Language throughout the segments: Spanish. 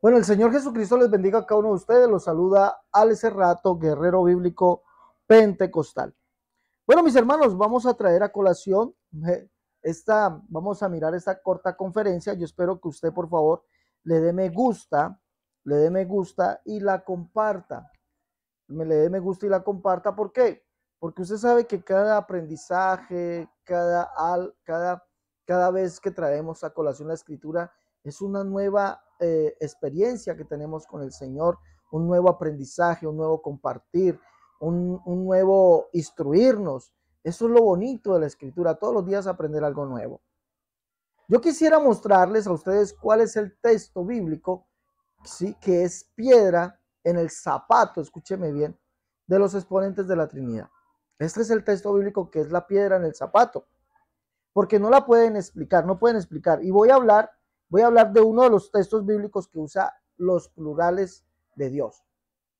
Bueno, el Señor Jesucristo les bendiga a cada uno de ustedes. Los saluda ese Rato, guerrero bíblico pentecostal. Bueno, mis hermanos, vamos a traer a colación eh, esta, vamos a mirar esta corta conferencia. Yo espero que usted, por favor, le dé me gusta, le dé me gusta y la comparta. Me le dé me gusta y la comparta. ¿Por qué? Porque usted sabe que cada aprendizaje, cada, cada, cada vez que traemos a colación la escritura, es una nueva eh, experiencia que tenemos con el Señor, un nuevo aprendizaje, un nuevo compartir, un, nuevo instruirnos. Eso es lo bonito de la escritura, todos los días aprender algo nuevo. Yo quisiera mostrarles a ustedes cuál es el texto bíblico, sí, que es piedra en el zapato, escúcheme bien, de los exponentes de la Trinidad. Este es el texto bíblico que es la piedra en el zapato, porque no la pueden explicar, no pueden explicar. Y voy a hablar Voy a hablar de uno de los textos bíblicos que usa los plurales de Dios.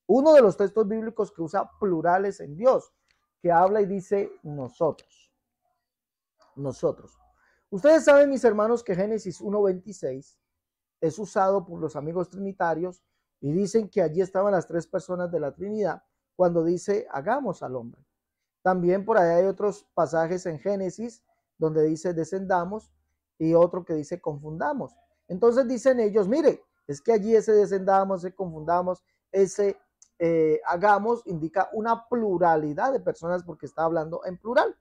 Uno de los textos bíblicos que usa plurales en Dios, que habla y dice nosotros. Nosotros. Ustedes saben, mis hermanos, que Génesis 1.26 es usado por los amigos trinitarios y dicen que allí estaban las tres personas de la Trinidad cuando dice hagamos al hombre. También por ahí hay otros pasajes en Génesis donde dice descendamos y otro que dice confundamos. Entonces dicen ellos, mire, es que allí ese descendamos, ese confundamos, ese eh, hagamos indica una pluralidad de personas porque está hablando en plural.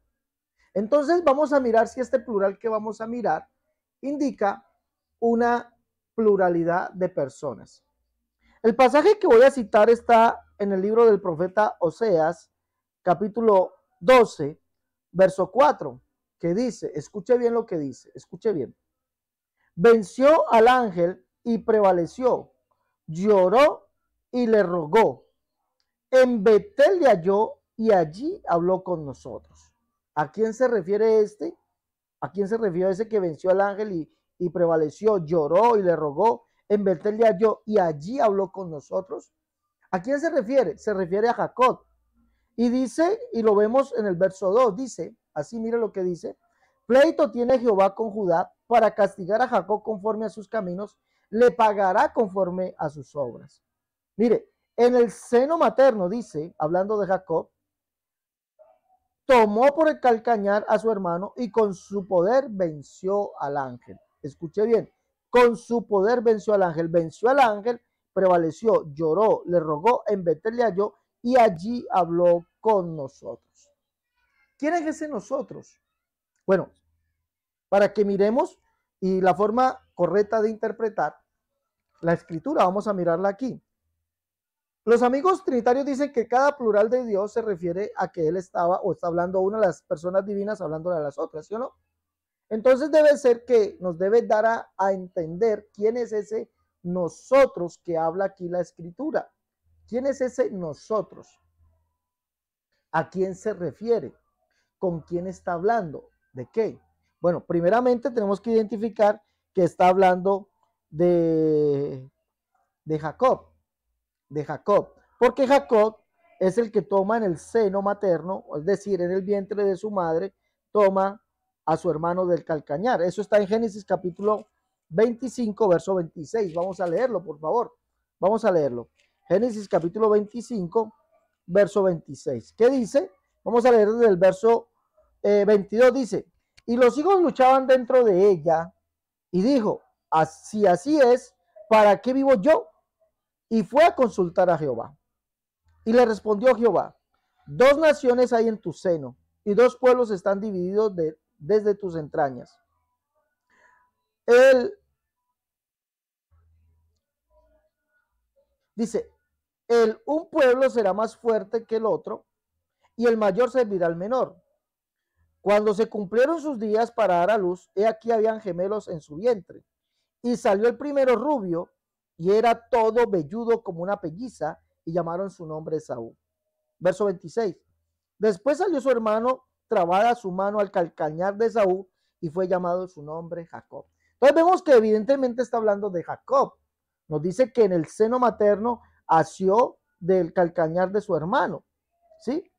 Entonces vamos a mirar si este plural que vamos a mirar indica una pluralidad de personas. El pasaje que voy a citar está en el libro del profeta Oseas, capítulo 12, verso 4 que dice, escuche bien lo que dice, escuche bien. Venció al ángel y prevaleció, lloró y le rogó. En Betel le y allí habló con nosotros. ¿A quién se refiere este? ¿A quién se refiere ese que venció al ángel y, y prevaleció, lloró y le rogó? En Betel le y allí habló con nosotros. ¿A quién se refiere? Se refiere a Jacob. Y dice, y lo vemos en el verso 2, dice, Así mire lo que dice. Pleito tiene Jehová con Judá para castigar a Jacob conforme a sus caminos, le pagará conforme a sus obras. Mire, en el seno materno dice, hablando de Jacob, tomó por el calcañar a su hermano y con su poder venció al ángel. Escuche bien, con su poder venció al ángel, venció al ángel, prevaleció, lloró, le rogó, en Betel le halló y allí habló con nosotros. ¿Quién es ese nosotros? Bueno, para que miremos y la forma correcta de interpretar la escritura, vamos a mirarla aquí. Los amigos trinitarios dicen que cada plural de Dios se refiere a que Él estaba o está hablando una de las personas divinas hablando de las otras, ¿sí o no? Entonces debe ser que nos debe dar a, a entender quién es ese nosotros que habla aquí la escritura. ¿Quién es ese nosotros? ¿A quién se refiere? con quién está hablando, de qué. Bueno, primeramente tenemos que identificar que está hablando de, de Jacob, de Jacob, porque Jacob es el que toma en el seno materno, es decir, en el vientre de su madre, toma a su hermano del calcañar. Eso está en Génesis capítulo 25, verso 26. Vamos a leerlo, por favor. Vamos a leerlo. Génesis capítulo 25, verso 26. ¿Qué dice? Vamos a leer desde el verso 22, eh, dice, y los hijos luchaban dentro de ella y dijo, así así es, ¿para qué vivo yo? Y fue a consultar a Jehová. Y le respondió Jehová, dos naciones hay en tu seno y dos pueblos están divididos desde tus entrañas. Él dice, el un pueblo será más fuerte que el otro y el mayor servirá al menor. Cuando se cumplieron sus días para dar a luz, he aquí habían gemelos en su vientre. Y salió el primero rubio, y era todo velludo como una pelliza, y llamaron su nombre Saúl. Verso 26. Después salió su hermano, trabada su mano al calcañar de Saúl, y fue llamado su nombre Jacob. Entonces vemos que evidentemente está hablando de Jacob. Nos dice que en el seno materno asió del calcañar de su hermano. ¿Sí?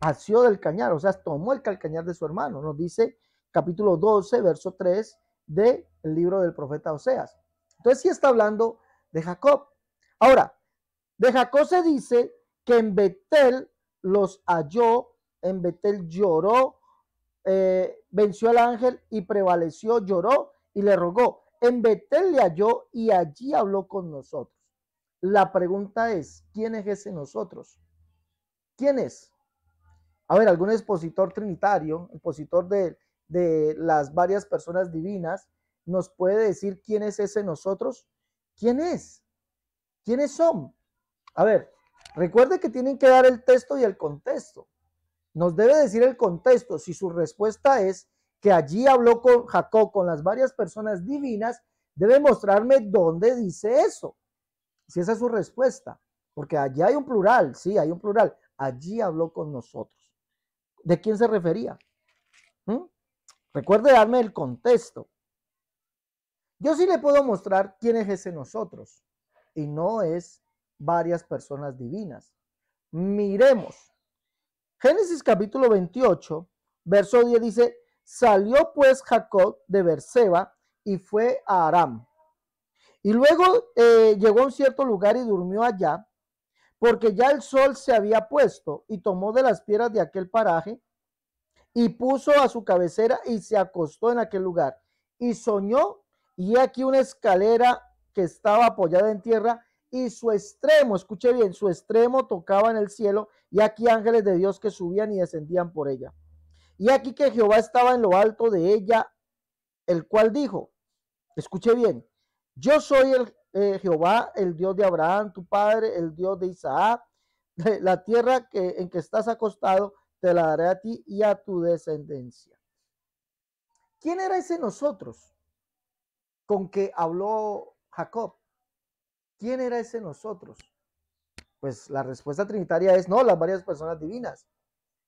asió del cañar, o sea, tomó el calcañar de su hermano, nos dice capítulo 12, verso 3 del libro del profeta Oseas. Entonces sí está hablando de Jacob. Ahora, de Jacob se dice que en Betel los halló, en Betel lloró, eh, venció al ángel y prevaleció, lloró y le rogó. En Betel le halló y allí habló con nosotros. La pregunta es, ¿quién es ese nosotros? ¿Quién es? a ver, algún expositor trinitario, expositor de, las varias personas divinas, nos puede decir quién es ese nosotros, quién es, quiénes son. A ver, recuerde que tienen que dar el texto y el contexto. Nos debe decir el contexto. Si su respuesta es que allí habló con Jacob, con las varias personas divinas, debe mostrarme dónde dice eso. Si esa es su respuesta, porque allí hay un plural, sí, hay un plural. Allí habló con nosotros de quién se refería. ¿Mm? Recuerde darme el contexto. Yo sí le puedo mostrar quién es ese nosotros y no es varias personas divinas. Miremos. Génesis capítulo 28, verso 10 dice, salió pues Jacob de Berseba y fue a Aram. Y luego eh, llegó a un cierto lugar y durmió allá porque ya el sol se había puesto, y tomó de las piedras de aquel paraje, y puso a su cabecera, y se acostó en aquel lugar. Y soñó, y aquí una escalera que estaba apoyada en tierra, y su extremo, escuche bien, su extremo tocaba en el cielo, y aquí ángeles de Dios que subían y descendían por ella. Y aquí que Jehová estaba en lo alto de ella, el cual dijo, escuche bien, yo soy el eh, Jehová, el Dios de Abraham, tu padre, el Dios de Isaac. La tierra que, en que estás acostado te la daré a ti y a tu descendencia. ¿Quién era ese nosotros con que habló Jacob? ¿Quién era ese nosotros? Pues la respuesta trinitaria es no, las varias personas divinas.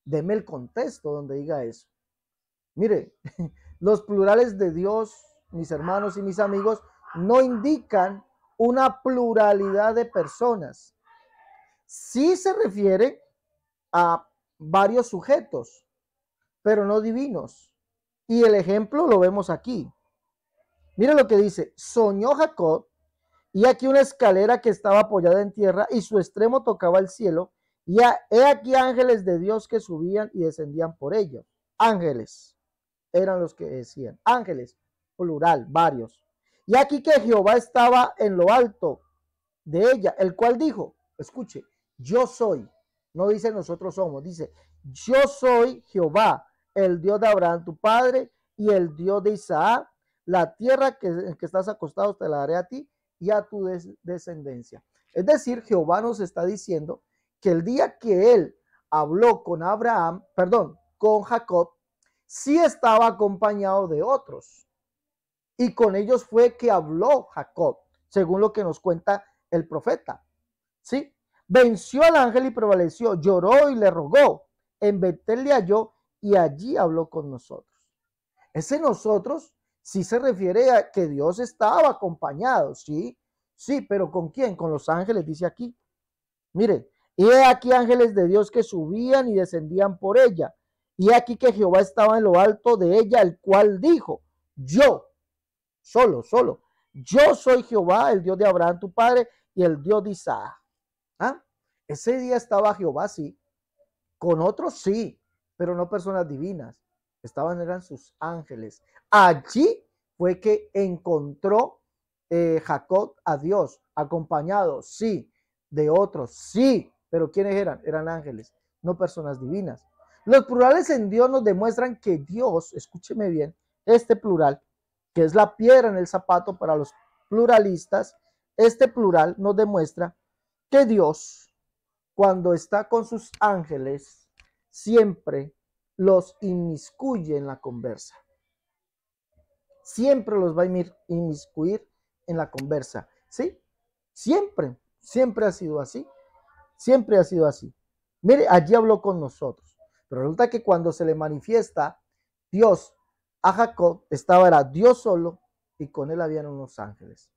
Deme el contexto donde diga eso. Mire, los plurales de Dios, mis hermanos y mis amigos, no indican una pluralidad de personas. Sí se refiere a varios sujetos, pero no divinos. Y el ejemplo lo vemos aquí. Mira lo que dice, soñó Jacob y aquí una escalera que estaba apoyada en tierra y su extremo tocaba el cielo y he aquí ángeles de Dios que subían y descendían por ellos. Ángeles eran los que decían, ángeles, plural, varios. Y aquí que Jehová estaba en lo alto de ella, el cual dijo, escuche, yo soy, no dice nosotros somos, dice, yo soy Jehová, el Dios de Abraham, tu padre, y el Dios de Isaac, la tierra que, en que estás acostado te la daré a ti y a tu descendencia. Es decir, Jehová nos está diciendo que el día que él habló con Abraham, perdón, con Jacob, sí estaba acompañado de otros y con ellos fue que habló Jacob, según lo que nos cuenta el profeta. ¿Sí? Venció al ángel y prevaleció, lloró y le rogó. En Betel le halló y allí habló con nosotros. Ese nosotros sí se refiere a que Dios estaba acompañado, ¿sí? Sí, pero ¿con quién? Con los ángeles, dice aquí. Mire, y he aquí ángeles de Dios que subían y descendían por ella. Y aquí que Jehová estaba en lo alto de ella, el cual dijo, yo solo, solo. Yo soy Jehová, el Dios de Abraham, tu padre, y el Dios de Isaac. ¿Ah? Ese día estaba Jehová, sí. Con otros sí, pero no personas divinas. Estaban, eran sus ángeles. Allí fue que encontró eh, Jacob a Dios, acompañado, sí, de otros, sí. Pero ¿quiénes eran? Eran ángeles, no personas divinas. Los plurales en Dios nos demuestran que Dios, escúcheme bien, este plural, que es la piedra en el zapato para los pluralistas, este plural nos demuestra que Dios, cuando está con sus ángeles, siempre los inmiscuye en la conversa. Siempre los va a inmiscuir en la conversa, ¿sí? Siempre, siempre ha sido así, siempre ha sido así. Mire, allí habló con nosotros, pero resulta que cuando se le manifiesta Dios a Jacob estaba era Dios solo y con él habían unos ángeles.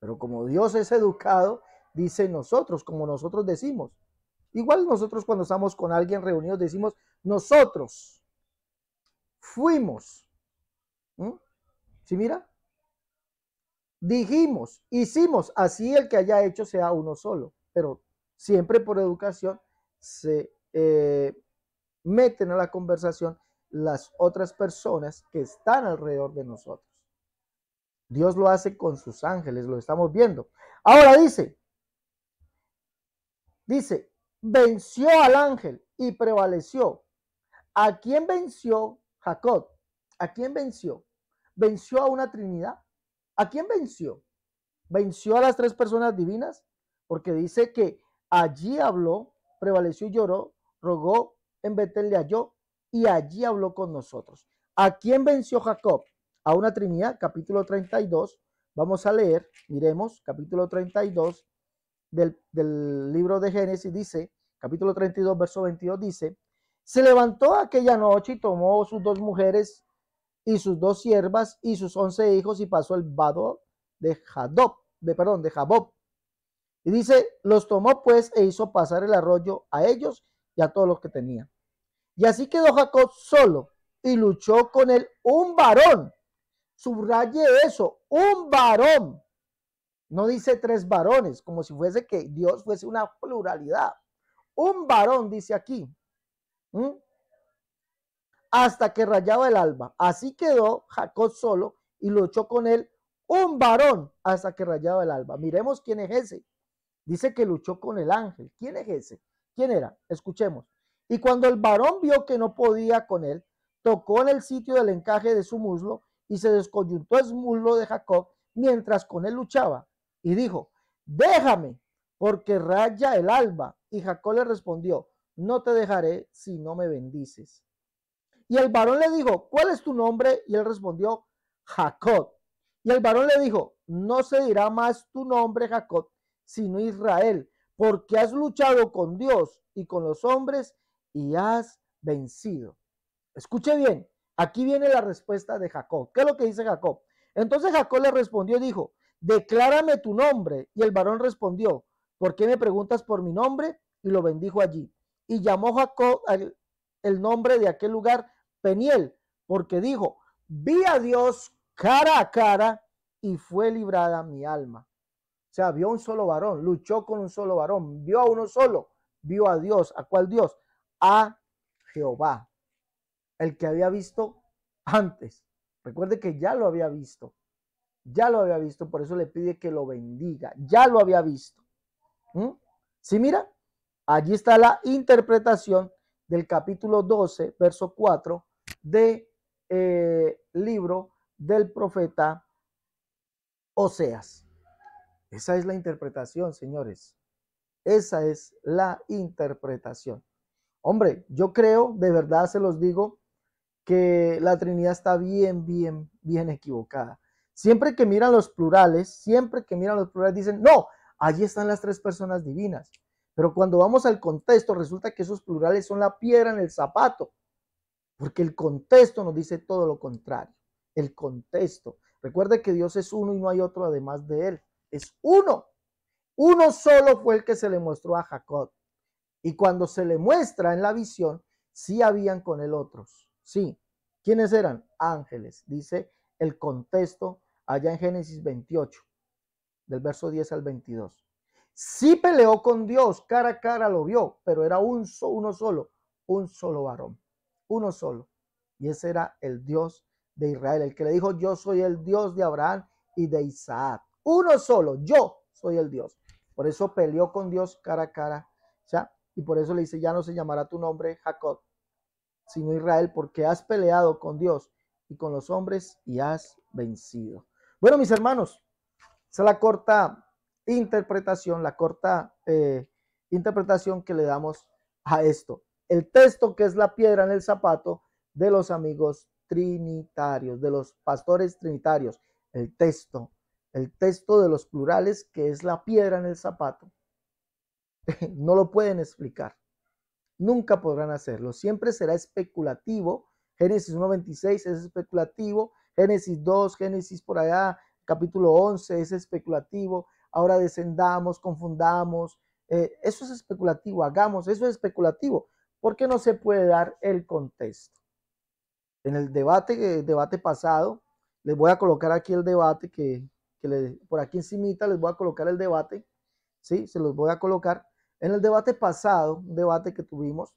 Pero como Dios es educado, dice nosotros, como nosotros decimos. Igual nosotros cuando estamos con alguien reunidos decimos, nosotros fuimos. si mira? Dijimos, hicimos, así el que haya hecho sea uno solo. Pero siempre por educación se eh, meten a la conversación las otras personas que están alrededor de nosotros. Dios lo hace con sus ángeles, lo estamos viendo. Ahora dice, dice, venció al ángel y prevaleció. ¿A quién venció Jacob? ¿A quién venció? ¿Venció a una Trinidad? ¿A quién venció? ¿Venció a las tres personas divinas? Porque dice que allí habló, prevaleció y lloró, rogó, en Betel le halló, y allí habló con nosotros. ¿A quién venció Jacob? A una trinidad, capítulo 32. Vamos a leer, miremos, capítulo 32 del, del libro de Génesis, dice, capítulo 32, verso 22, dice, se levantó aquella noche y tomó sus dos mujeres y sus dos siervas y sus once hijos y pasó el vado de de perdón, de Jabob. Y dice, los tomó pues e hizo pasar el arroyo a ellos y a todos los que tenían. Y así quedó Jacob solo y luchó con él un varón. Subraye eso, un varón. No dice tres varones, como si fuese que Dios fuese una pluralidad. Un varón dice aquí. Hasta que rayaba el alba. Así quedó Jacob solo y luchó con él un varón hasta que rayaba el alba. Miremos quién es ese. Dice que luchó con el ángel. ¿Quién es ese? ¿Quién era? Escuchemos. Y cuando el varón vio que no podía con él, tocó en el sitio del encaje de su muslo y se descoyuntó el muslo de Jacob mientras con él luchaba. Y dijo, déjame, porque raya el alba. Y Jacob le respondió, no te dejaré si no me bendices. Y el varón le dijo, ¿cuál es tu nombre? Y él respondió, Jacob. Y el varón le dijo, no se dirá más tu nombre, Jacob, sino Israel, porque has luchado con Dios y con los hombres y has vencido. Escuche bien, aquí viene la respuesta de Jacob. ¿Qué es lo que dice Jacob? Entonces Jacob le respondió y dijo, declárame tu nombre. Y el varón respondió, ¿por qué me preguntas por mi nombre? Y lo bendijo allí. Y llamó Jacob el, nombre de aquel lugar Peniel, porque dijo, vi a Dios cara a cara y fue librada mi alma. O sea, vio un solo varón, luchó con un solo varón, vio a uno solo, vio a Dios, ¿a cuál Dios? a Jehová, el que había visto antes. Recuerde que ya lo había visto, ya lo había visto, por eso le pide que lo bendiga, ya lo había visto. Si ¿Sí, mira, allí está la interpretación del capítulo 12, verso 4 de eh, libro del profeta Oseas. Esa es la interpretación, señores. Esa es la interpretación. Hombre, yo creo, de verdad se los digo, que la Trinidad está bien, bien, bien equivocada. Siempre que miran los plurales, siempre que miran los plurales dicen, no, allí están las tres personas divinas. Pero cuando vamos al contexto, resulta que esos plurales son la piedra en el zapato, porque el contexto nos dice todo lo contrario. El contexto. Recuerde que Dios es uno y no hay otro además de Él. Es uno. Uno solo fue el que se le mostró a Jacob. Y cuando se le muestra en la visión, sí habían con él otros. Sí. ¿Quiénes eran? Ángeles, dice el contexto allá en Génesis 28, del verso 10 al 22. Sí peleó con Dios, cara a cara lo vio, pero era un uno solo, un solo varón, uno solo. Y ese era el Dios de Israel, el que le dijo, yo soy el Dios de Abraham y de Isaac. Uno solo, yo soy el Dios. Por eso peleó con Dios cara a cara. ¿Ya? Y por eso le dice, ya no se llamará tu nombre Jacob, sino Israel, porque has peleado con Dios y con los hombres y has vencido. Bueno, mis hermanos, esa es la corta interpretación, la corta eh, interpretación que le damos a esto. El texto que es la piedra en el zapato de los amigos trinitarios, de los pastores trinitarios. El texto, el texto de los plurales que es la piedra en el zapato no lo pueden explicar. Nunca podrán hacerlo. Siempre será especulativo. Génesis 1.26 es especulativo. Génesis 2, Génesis por allá, capítulo 11 es especulativo. Ahora descendamos, confundamos. Eh, eso es especulativo. Hagamos, eso es especulativo. Porque no se puede dar el contexto. En el debate, eh, debate pasado, les voy a colocar aquí el debate que, por aquí encimita les voy a colocar el debate. ¿sí? Se los voy a colocar. En el debate pasado, un debate que tuvimos,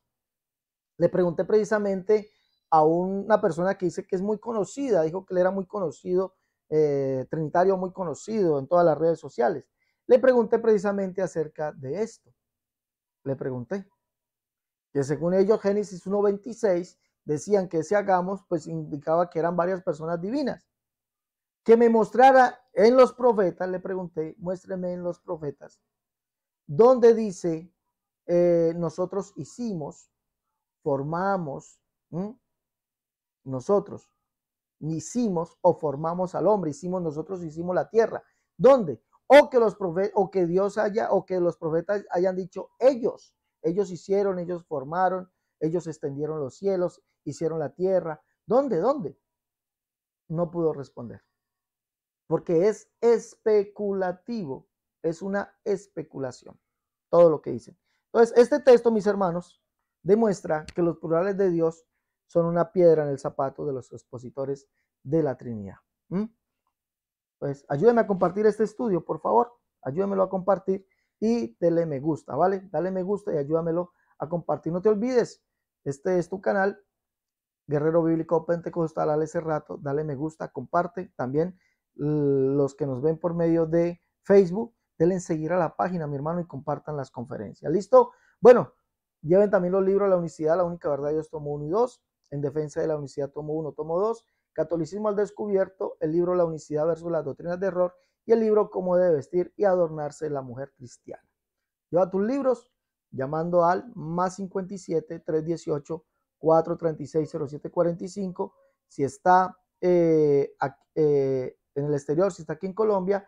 le pregunté precisamente a una persona que dice que es muy conocida, dijo que él era muy conocido, eh, trinitario muy conocido en todas las redes sociales. Le pregunté precisamente acerca de esto. Le pregunté que según ellos Génesis 1.26 decían que si hagamos, pues indicaba que eran varias personas divinas. Que me mostrara en los profetas, le pregunté, muéstreme en los profetas donde dice, eh, nosotros hicimos, formamos, nosotros, nosotros hicimos o formamos al hombre, hicimos nosotros, hicimos la tierra. ¿Dónde? O que los profetas, o que Dios haya, o que los profetas hayan dicho ellos, ellos hicieron, ellos formaron, ellos extendieron los cielos, hicieron la tierra. ¿Dónde? ¿Dónde? No pudo responder. Porque es especulativo es una especulación, todo lo que dicen. Entonces, este texto, mis hermanos, demuestra que los plurales de Dios son una piedra en el zapato de los expositores de la Trinidad. Entonces, Pues ayúdame a compartir este estudio, por favor. Ayúdenmelo a compartir y dale me gusta, ¿vale? Dale me gusta y ayúdamelo a compartir. No te olvides, este es tu canal, Guerrero Bíblico Pentecostal, al ese rato, dale me gusta, comparte. También los que nos ven por medio de Facebook, denle seguir a la página, mi hermano, y compartan las conferencias. ¿Listo? Bueno, lleven también los libros La Unicidad, La Única Verdad Dios, tomo 1 y 2, En Defensa de la Unicidad, tomo 1, tomo 2, Catolicismo al Descubierto, el libro La Unicidad versus las Doctrinas de Error, y el libro Cómo debe vestir y adornarse la mujer cristiana. Lleva tus libros llamando al más 57 318 436 0745. Si está eh, eh, en el exterior, si está aquí en Colombia,